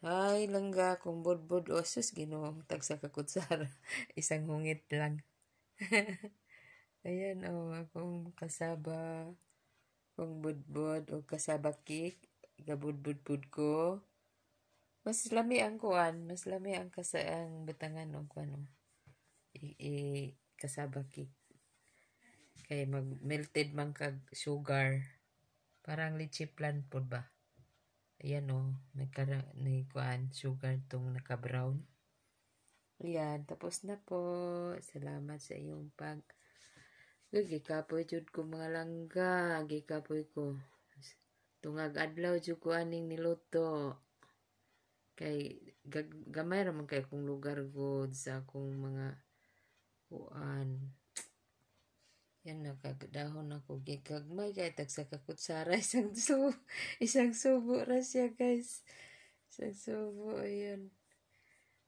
Ay, langga, kung budbud, o oh, sus, ginoong tagsa kakutsara. Isang hungit lang. Ayan, o, oh, akong kasaba, kung budbud, o oh, kasaba cake, gabudbudbud ko. Mas lami ang kuan, mas lami ang kasa ang batangan o kuan o. I, kasaba cake. Kay mag melted man kag sugar. Parang litchi plant pod ba? Ayan o, oh. May nagkuan sugar tong naka-brown. Ayan, tapos na po. Salamat sa iyong pag... Gikapoy jud ko mga langga. Gikapoy ko. Tungag adlaw jud ko aning niluto. Kay gamay ramang kay kung lugar good sa akong mga Yan nakagdahon ako gikagmay kay tagsakakot sara isang so isang subo ra siya guys. Isang subo ayun.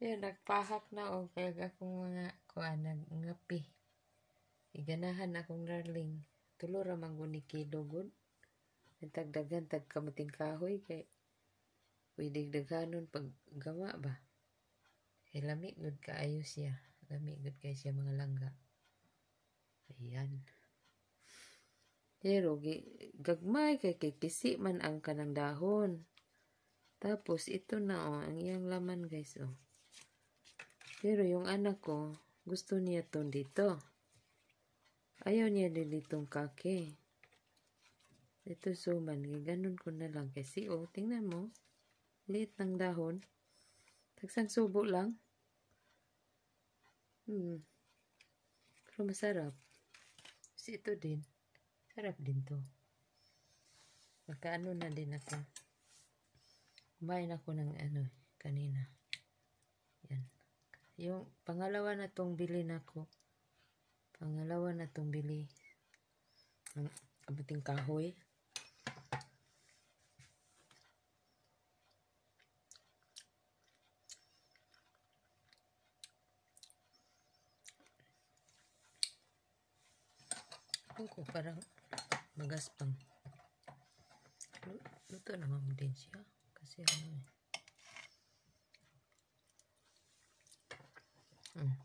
Yan nagpahak na og oh. kay akong mga kuan ngapi. Iganahan akong darling. Tulo ra manguni kidogon. Tagdagan tag kamating kahoy kay pwedeng daghanon pag gama ba. Kay lamig gud kaayo siya. Lamig gud kay siya mga langga. Pero, gagmay kay kikisi man ang kanang dahon. Tapos, ito na o, oh, ang iyang laman guys o. Oh. Pero yung anak ko, gusto niya itong dito. Ayaw niya din ditong kake. Ito suman, so ganun ko na lang kasi o, oh, tingnan mo. Liit ng dahon. Tagsang subo lang. Hmm. Pero masarap. Kasi ito din. Sarap din to. Magkaano na din ako. Kumain ako ng ano kanina. Yan. Yung pangalawa na tong bili na ko. Pangalawa na tong bili. Ang abating kahoy. Ako parang magaspang. Luto naman din siya. Kasi ano eh. Hmm.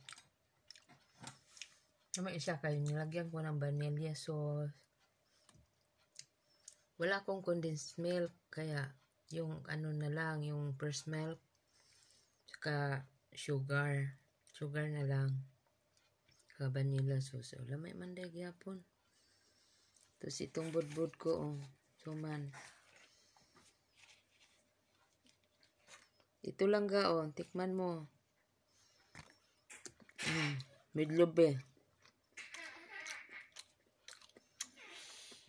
Naman isa kayo, nilagyan ko ng vanilla sauce. Wala akong condensed milk, kaya yung ano na lang, yung first milk, saka sugar. Sugar na lang. ka vanilla sauce. Wala may manday gyapon. Tapos itong budbud ko, oh, suman. Ito lang ga, oh, tikman mo. Mm, midlob eh.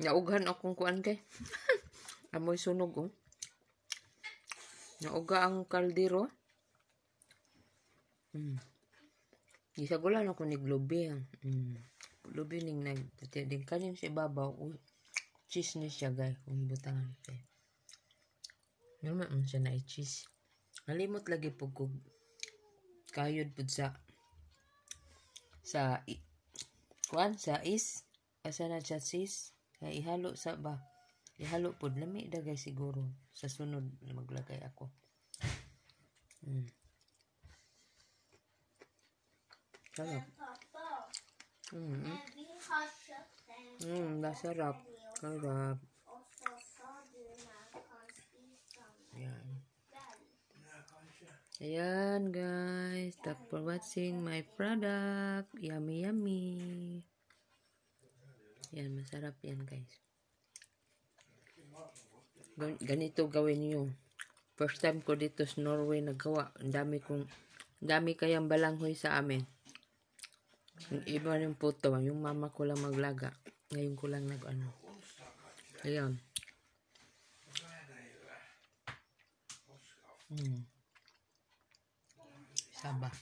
Naughan akong kuan kay. Amoy sunog, oh. Nauga ang kaldero. Mm. Isagulan ako ni Globe. Mm lubi ning nagtatid din kanin si ibabaw o cheese ni siya gay kung butangan ko eh. naman man siya na cheese nalimot lagi po kung kayod po sa sa i, kuan sa is asa na siya sis na ihalo sa ba ihalo po lami dagay siguro sa sunod maglagay ako hmm. Sarap. Mm. Mm, nasarap. Sarap. Ayan. Ayan, guys. Thank for watching my product. Yummy, yummy. Ayan, masarap yan, guys. Ganito gawin nyo. First time ko dito sa Norway nagawa. Ang dami kong, dami kayang balanghoy sa amin. Yung iba yung puto, yung mama ko lang maglaga. Ngayon ko lang nag ano. Ayun. Mm. Saba.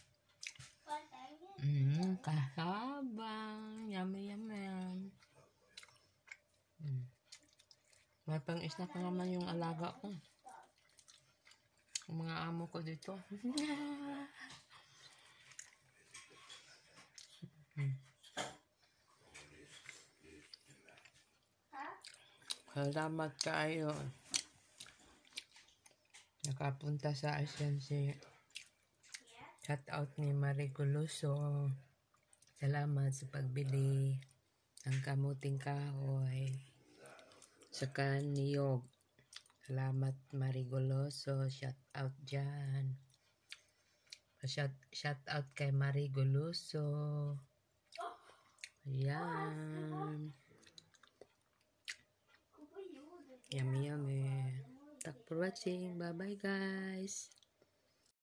Mm, kasaba. Yummy, yummy. Mm. May pang-snack na naman yung alaga ko. Yung mga amo ko dito. Salamat kayo. Nakapunta sa ASEAN si shout out ni Marie Salamat sa pagbili ng kamuting kahoy. Saka niyog. Salamat Marigoloso. Shout out dyan. Shout, shout out kay Marigoloso. Ayan. watching. Bye-bye, guys.